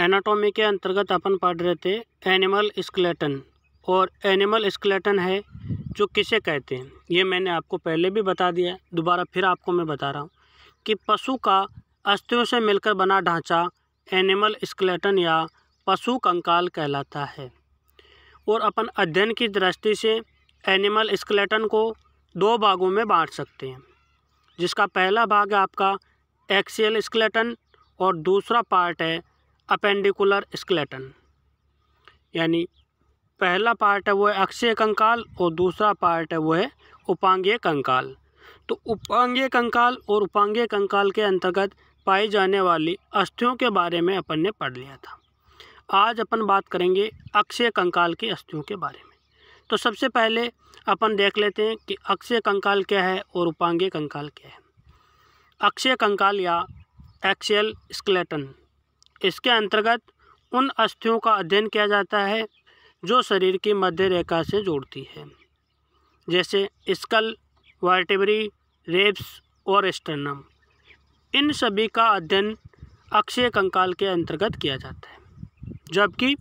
anatomy के अंतर्गत अपन पढ़ रहे थे एनिमल स्केलेटन और एनिमल स्केलेटन है जो किसे कहते हैं ये मैंने आपको पहले भी बता दिया दोबारा फिर आपको मैं बता रहा हूँ कि पशु का अस्थियों से मिलकर बना ढांचा एनिमल स्केलेटन या पशु कंकाल कहलाता है और अपन अध्ययन की दृष्टि से एनिमल स्केलेटन को दो भागों में बांट सकते हैं जिसका पहला भाग है आपका एक्सियल स्केलेटन और दूसरा पार्ट है अपेंडिकुलर स्केलेटन यानी पहला पार्ट है वो है अक्षय कंकाल और दूसरा पार्ट है वो है उपांगीय कंकाल तो उपांगीय कंकाल और उपांगीय कंकाल के अंतर्गत पाई जाने वाली अस्थियों के बारे में अपन ने पढ़ लिया था आज अपन बात करेंगे अक्षय कंकाल की अस्थियों के बारे में तो सबसे पहले अपन देख लेते हैं कि अक्षय कंकाल क्या है और उपांगीय कंकाल क्या है अक्षय कंकाल या एक्सेल स्केलेटन इसके अंतर्गत उन अस्थियों का अध्ययन किया जाता है जो शरीर की मध्य रेखा से जोड़ती है जैसे स्कल वर्टिबरी रेप्स और स्टर्नम इन सभी का अध्ययन अक्षय कंकाल के अंतर्गत किया जाता है जबकि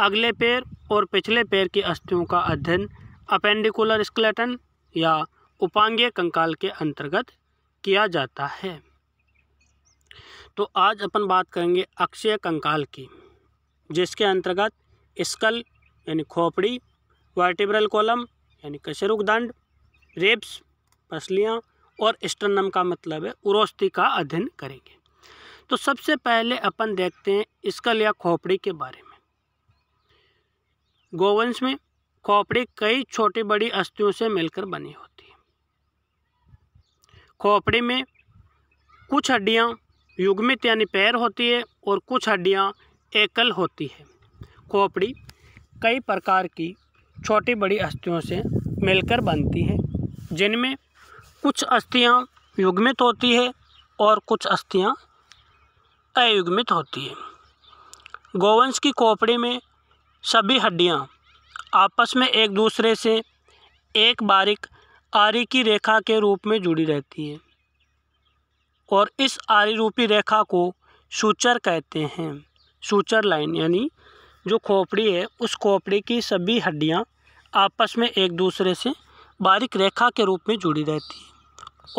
अगले पैर और पिछले पैर की अस्थियों का अध्ययन अपेंडिकुलर स्केलेटन या उपांगीय कंकाल के अंतर्गत किया जाता है तो आज अपन बात करेंगे अक्षय कंकाल की जिसके अंतर्गत स्कल यानी खोपड़ी वर्टिब्रल कॉलम यानी कशरुक दंड रेप्स पसलियाँ और स्टर्नम का मतलब है उरोस्ती का अध्ययन करेंगे तो सबसे पहले अपन देखते हैं स्कल या खोपड़ी के बारे में गोवंश में खोपड़ी कई छोटी बड़ी अस्थियों से मिलकर बनी होती है खोपड़ी में कुछ हड्डियाँ युग्मित यानी पैर होती है और कुछ हड्डियाँ एकल होती है खोपड़ी कई प्रकार की छोटी बड़ी अस्थियों से मिलकर बनती है जिनमें कुछ अस्थियाँ युग्मित होती है और कुछ अस्थियाँ अयुग्मित होती है गोवंश की खोपड़ी में सभी हड्डियाँ आपस में एक दूसरे से एक बारीक आरी की रेखा के रूप में जुड़ी रहती हैं और इस आरी रूपी रेखा को सूचर कहते हैं सूचर लाइन यानी जो खोपड़ी है उस खोपड़ी की सभी हड्डियाँ आपस में एक दूसरे से बारीक रेखा के रूप में जुड़ी रहती है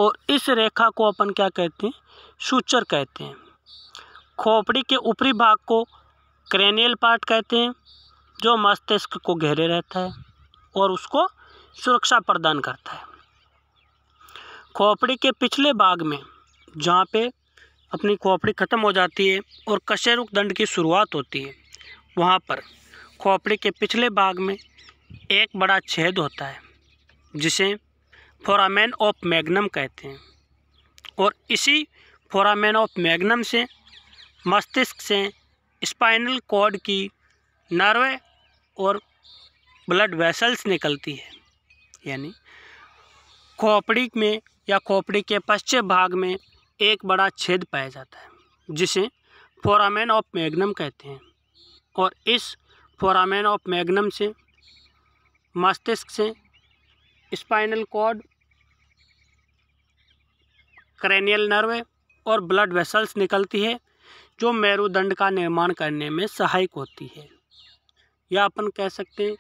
और इस रेखा को अपन क्या कहते हैं सूचर कहते हैं खोपड़ी के ऊपरी भाग को क्रेनियल पार्ट कहते हैं जो मस्तिष्क को घेरे रहता है और उसको सुरक्षा प्रदान करता है खोपड़ी के पिछले भाग में जहाँ पे अपनी खोपड़ी ख़त्म हो जाती है और कशेरुक दंड की शुरुआत होती है वहाँ पर खोपड़ी के पिछले भाग में एक बड़ा छेद होता है जिसे फोरामैन ऑफ मैग्नम कहते हैं और इसी फोरामैन ऑफ मैग्नम से मस्तिष्क से स्पाइनल कॉर्ड की नर्वे और ब्लड वेसल्स निकलती है यानी खोपड़ी में या खोपड़ी के पश्चिम भाग में एक बड़ा छेद पाया जाता है जिसे फोरामेन ऑफ मैग्नम कहते हैं और इस फोरामेन ऑफ मैग्नम से मस्तिष्क से स्पाइनल कॉर्ड क्रैनियल नर्व और ब्लड वेसल्स निकलती है जो मेरुदंड का निर्माण करने में सहायक होती है या अपन कह सकते हैं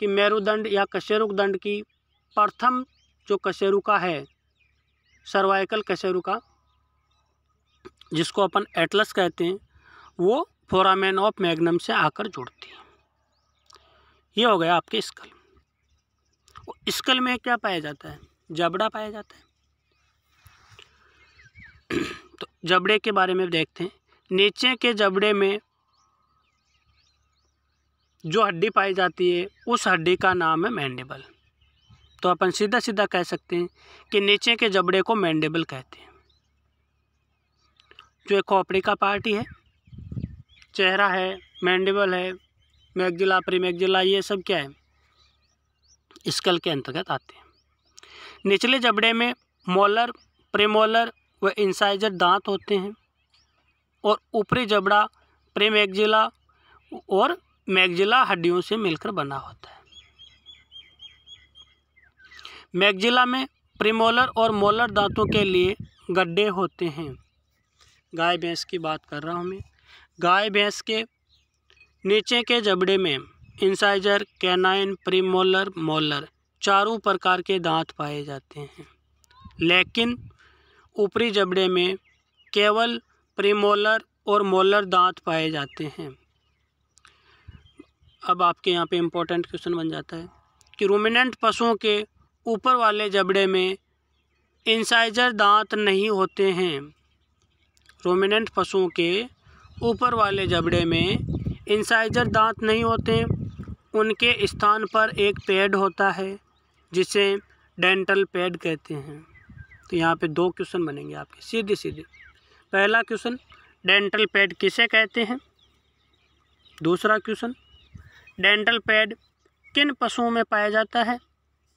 कि मेरुदंड या कशेरुक दंड की प्रथम जो कशेरुका है सर्वाइकल कशेरुका जिसको अपन एटलस कहते हैं वो फोरामैन ऑफ मैग्नम से आकर जुड़ती है ये हो गया आपके स्कल स्कल में क्या पाया जाता है जबड़ा पाया जाता है तो जबड़े के बारे में देखते हैं नीचे के जबड़े में जो हड्डी पाई जाती है उस हड्डी का नाम है मैंडेबल तो अपन सीधा सीधा कह सकते हैं कि नीचे के जबड़े को मैंडेबल कहते हैं जो एक खोपड़ी का पार्टी है चेहरा है मैंडिबल है मैगजिला प्रीमैगजिला ये सब क्या है स्कल के अंतर्गत आते हैं निचले जबड़े में मोलर प्रेमोलर व इंसाइजर दांत होते हैं और ऊपरी जबड़ा प्रेमैगजिला और मैगजिला हड्डियों से मिलकर बना होता है मैगजिला में प्रेमोलर और मोलर दांतों के लिए गड्ढे होते हैं गाय भैंस की बात कर रहा हूँ मैं गाय भैंस के नीचे के जबड़े में इंसाइजर कैनाइन प्रीमोलर मोलर चारों प्रकार के दांत पाए जाते हैं लेकिन ऊपरी जबड़े में केवल प्रीमोलर और मोलर दांत पाए जाते हैं अब आपके यहाँ पे इम्पोर्टेंट क्वेश्चन बन जाता है कि रोमिनेंट पशुओं के ऊपर वाले जबड़े में इंसाइजर दांत नहीं होते हैं रोमिनेंट पशुओं के ऊपर वाले जबड़े में इंसाइजर दांत नहीं होते उनके स्थान पर एक पैड होता है जिसे डेंटल पैड कहते हैं तो यहाँ पे दो क्वेश्चन बनेंगे आपके सीधे सीधे पहला क्वेश्चन डेंटल पैड किसे कहते हैं दूसरा क्वेश्चन डेंटल पैड किन पशुओं में पाया जाता है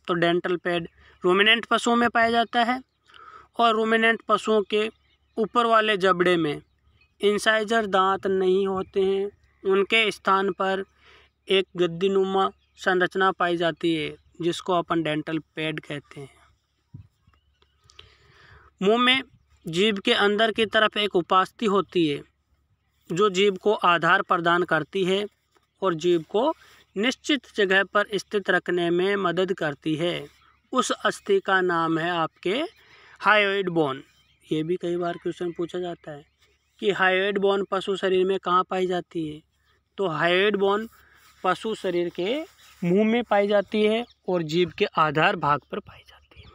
तो डेंटल पैड रोमिनेंट पशुओं में पाया जाता है और रोमिनेंट पशुओं के ऊपर वाले जबड़े में इंसाइजर दांत नहीं होते हैं उनके स्थान पर एक गद्दीनुमा संरचना पाई जाती है जिसको अपन डेंटल पैड कहते हैं मुंह में जीव के अंदर की तरफ एक उपास्थि होती है जो जीव को आधार प्रदान करती है और जीव को निश्चित जगह पर स्थित रखने में मदद करती है उस अस्थि का नाम है आपके हायोइड बोन ये भी कई बार क्वेश्चन पूछा जाता है कि हाइड बॉन पशु शरीर में कहाँ पाई जाती है तो हाइड बॉन पशु शरीर के मुंह में पाई जाती है और जीव के आधार भाग पर पाई जाती है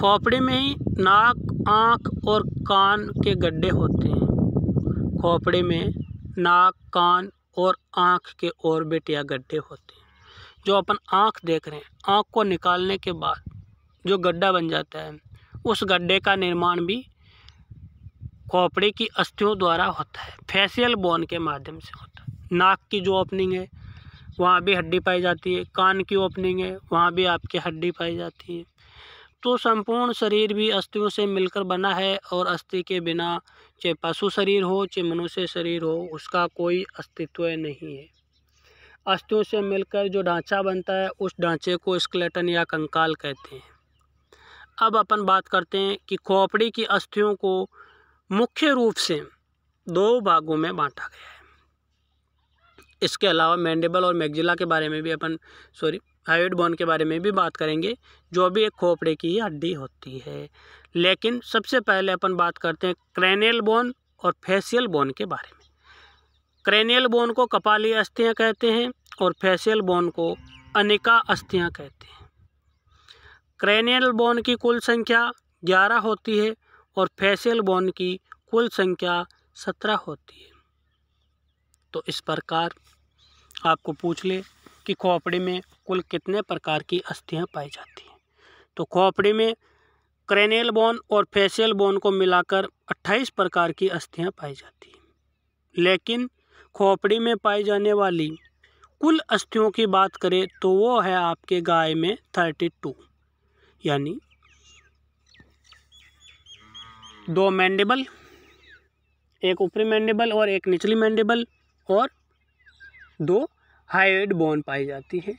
खोपड़े में ही नाक आँख और कान के गड्ढे होते हैं खोपड़े में नाक कान और आँख के ऑर्बिट या गड्ढे होते हैं जो अपन आँख देख रहे हैं आँख को निकालने के बाद जो गड्ढा बन जाता है उस गड्ढे का निर्माण भी खोपड़े की अस्थियों द्वारा होता है फेशियल बोन के माध्यम से होता है नाक की जो ओपनिंग है वहाँ भी हड्डी पाई जाती है कान की ओपनिंग है वहाँ भी आपकी हड्डी पाई जाती है तो संपूर्ण शरीर भी अस्थियों से मिलकर बना है और अस्थि के बिना चाहे पशु शरीर हो चाहे मनुष्य शरीर हो उसका कोई अस्तित्व नहीं है अस्थियों से मिलकर जो ढांचा बनता है उस ढांचे को स्केलेटन या कंकाल कहते हैं अब अपन बात करते हैं कि खोपड़ी की अस्थियों को मुख्य रूप से दो भागों में बांटा गया है इसके अलावा मैंडेबल और मैगजिला के बारे में भी अपन सॉरी हाइड बोन के बारे में भी बात करेंगे जो भी एक खोपड़े की हड्डी होती है लेकिन सबसे पहले अपन बात करते हैं क्रैनियल बोन और फैसियल बोन के बारे में क्रैनियल बोन को कपाली अस्थियाँ कहते हैं और फैसियल बोन को अनिका अस्थियाँ कहते हैं क्रैनियल बोन की कुल संख्या ग्यारह होती है और फैसियल बोन की कुल संख्या सत्रह होती है तो इस प्रकार आपको पूछ ले कि खोपड़ी में कुल कितने प्रकार की अस्थियां पाई जाती हैं तो खोपड़ी में क्रैनियल बोन और फेशियल बोन को मिलाकर 28 प्रकार की अस्थियां पाई जाती हैं लेकिन खोपड़ी में पाई जाने वाली कुल अस्थियों की बात करें तो वो है आपके गाय में थर्टी टू यानी दो मैंडेबल एक ऊपरी मैंडेबल और एक निचली मैंडेबल और दो हाइड बोन पाई जाती है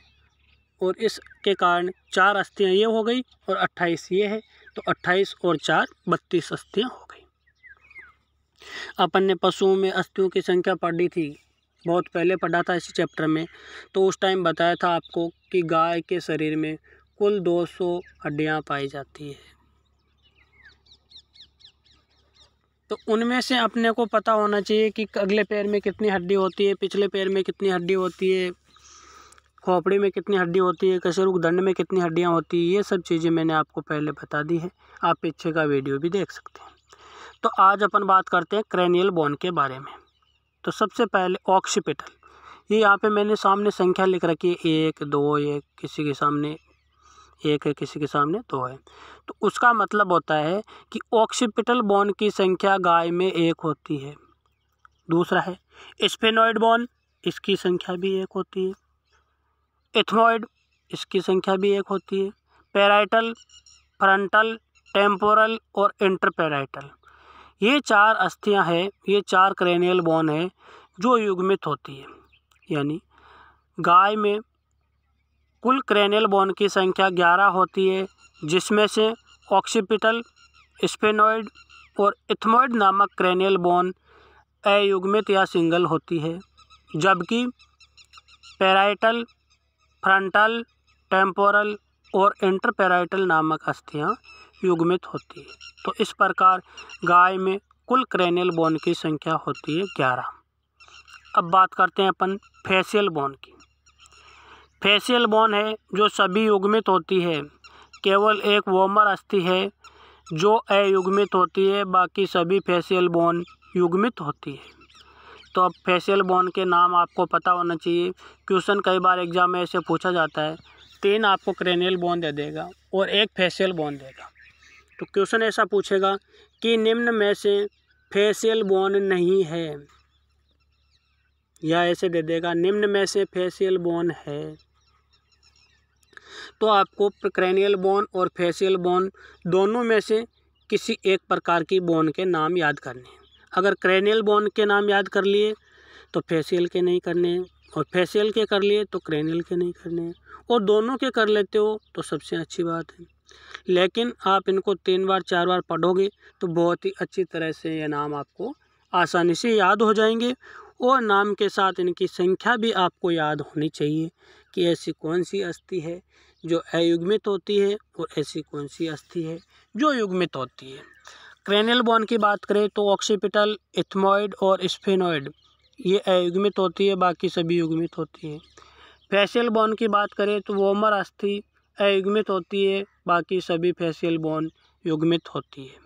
और इसके कारण चार अस्थियाँ ये हो गई और अट्ठाईस ये है तो अट्ठाईस और चार बत्तीस अस्थियाँ हो गई अपन ने पशुओं में अस्थियों की संख्या पढ़ी थी बहुत पहले पढ़ा था इस चैप्टर में तो उस टाइम बताया था आपको कि गाय के शरीर में कुल 200 हड्डियाँ पाई जाती है तो उनमें से अपने को पता होना चाहिए कि अगले पैर में कितनी हड्डी होती है पिछले पैर में कितनी हड्डी होती है खोपड़ी में कितनी हड्डी होती है कसरुक दंड में कितनी हड्डियाँ होती है ये सब चीज़ें मैंने आपको पहले बता दी है आप पीछे का वीडियो भी देख सकते हैं तो आज अपन बात करते हैं क्रैनियल बोन के बारे में तो सबसे पहले ऑक्सीपिटल ये यहाँ पे मैंने सामने संख्या लिख रखी है एक दो एक किसी के सामने एक है किसी के सामने दो है तो उसका मतलब होता है कि ऑक्सीपिटल बोन की संख्या गाय में एक होती है दूसरा है स्पेनॉइड बोन इसकी संख्या भी एक होती है एथनॉइड इसकी संख्या भी एक होती है पैराइटल फ्रंटल टेम्पोरल और इंटरपेराइटल ये चार अस्थियां हैं ये चार क्रेनियल बोन है जो युग्मित होती है यानी गाय में कुल क्रेनियल बोन की संख्या ग्यारह होती है जिसमें से ऑक्सीपिटल स्पेनोइड और इथमोइड नामक क्रेनियल बोन अयुग्मित या सिंगल होती है जबकि पेराइटल फ्रंटल टेम्पोरल और इंटरपेराइटल नामक अस्थियाँ युग्मित होती है तो इस प्रकार गाय में कुल क्रेनियल बोन की संख्या होती है ग्यारह अब बात करते हैं अपन फेसियल बोन की फेशियल बोन है जो सभी युग्मित होती है केवल एक वोमर अस्थि है जो अयुग्मित होती है बाकी सभी फेशियल बोन युग्मित होती है तो अब फेशियल बोन के नाम आपको पता होना चाहिए क्वेश्चन कई बार एग्जाम में ऐसे पूछा जाता है तीन आपको क्रेनियल बोन दे देगा और एक फेशियल बोन देगा तो क्वेश्चन ऐसा पूछेगा कि निम्न में से फेशियल बोन नहीं है या ऐसे दे देगा निम्न में से फेशियल बोन है तो आपको क्रैनियल बोन और फेसियल बोन दोनों में से किसी एक प्रकार की बोन के नाम याद करने हैं अगर क्रैनियल बोन के नाम याद कर लिए तो फेसियल के नहीं करने हैं और फेसियल के कर लिए तो क्रैनियल के नहीं करने हैं और दोनों के कर लेते हो तो सबसे अच्छी बात है लेकिन आप इनको तीन बार चार बार पढ़ोगे तो बहुत ही अच्छी तरह से ये नाम आपको आसानी से याद हो जाएंगे और नाम के साथ इनकी संख्या भी आपको याद होनी चाहिए कि ऐसी कौन सी अस्थि है जो अयुग्मित होती है और ऐसी कौन सी अस्थि है जो युग्मित होती है क्रेनियल बोन की बात करें तो ऑक्सीपिटल इथमोइड और स्फेनोइड ये अयुग्मित होती है बाकी सभी युग्मित होती है फैशियल बोन की बात करें तो वोमर अस्थि अयुग्मित होती है बाकी सभी फैशियल बोन युग्मित होती है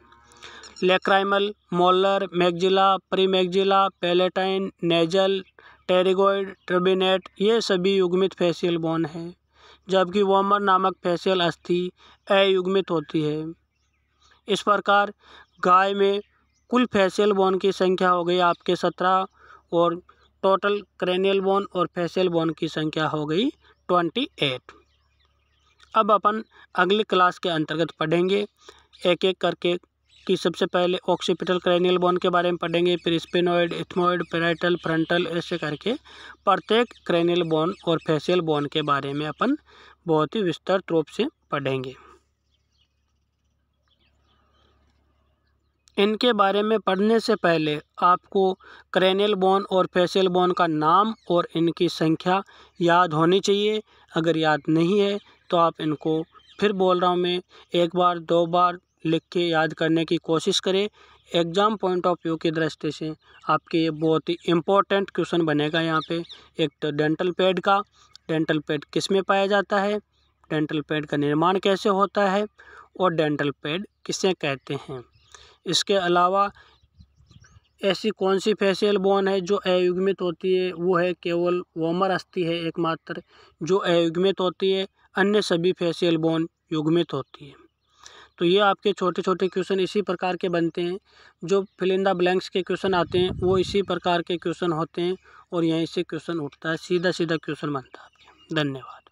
lacrimal malar maxilla premaxilla palatine nasal pterygoid turbinate ये सभी युग्मित फेशियल बोन हैं जबकि वोमर नामक फेशियल अस्थि अयुग्मित होती है इस प्रकार गाय में कुल फेशियल बोन की संख्या हो गई आपके सत्रह और टोटल क्रेनियल बोन और फेशियल बोन की संख्या हो गई ट्वेंटी एट अब अपन अगली क्लास के अंतर्गत पढ़ेंगे एक एक करके कि सबसे पहले ऑक्सीपिटल क्रेनियल बोन के बारे में पढ़ेंगे फिर स्पिनोइड इथमोइड पेराइटल फ्रंटल ऐसे करके प्रत्येक क्रेनियल बोन और फेशियल बोन के बारे में अपन बहुत ही विस्तृत रूप से पढ़ेंगे इनके बारे में पढ़ने से पहले आपको क्रेनियल बोन और फेशियल बोन का नाम और इनकी संख्या याद होनी चाहिए अगर याद नहीं है तो आप इनको फिर बोल रहा हूँ मैं एक बार दो बार लिख के याद करने की कोशिश करें एग्ज़ाम पॉइंट ऑफ व्यू की दृष्टि से आपके ये बहुत ही इम्पोर्टेंट क्वेश्चन बनेगा यहाँ पे एक तो डेंटल पैड का डेंटल पैड किस में पाया जाता है डेंटल पैड का निर्माण कैसे होता है और डेंटल पैड किसे कहते हैं इसके अलावा ऐसी कौन सी फेशियल बोन है जो अयुग्मित होती है वो है केवल वोमर अस्थि है एकमात्र जो अयुग्मित होती है अन्य सभी फेसियल बोन युग्मित होती है तो ये आपके छोटे छोटे क्वेश्चन इसी प्रकार के बनते हैं जो फिलिंदा ब्लैंक्स के क्वेश्चन आते हैं वो इसी प्रकार के क्वेश्चन होते हैं और यहीं से क्वेश्चन उठता है सीधा सीधा क्वेश्चन बनता है आपके धन्यवाद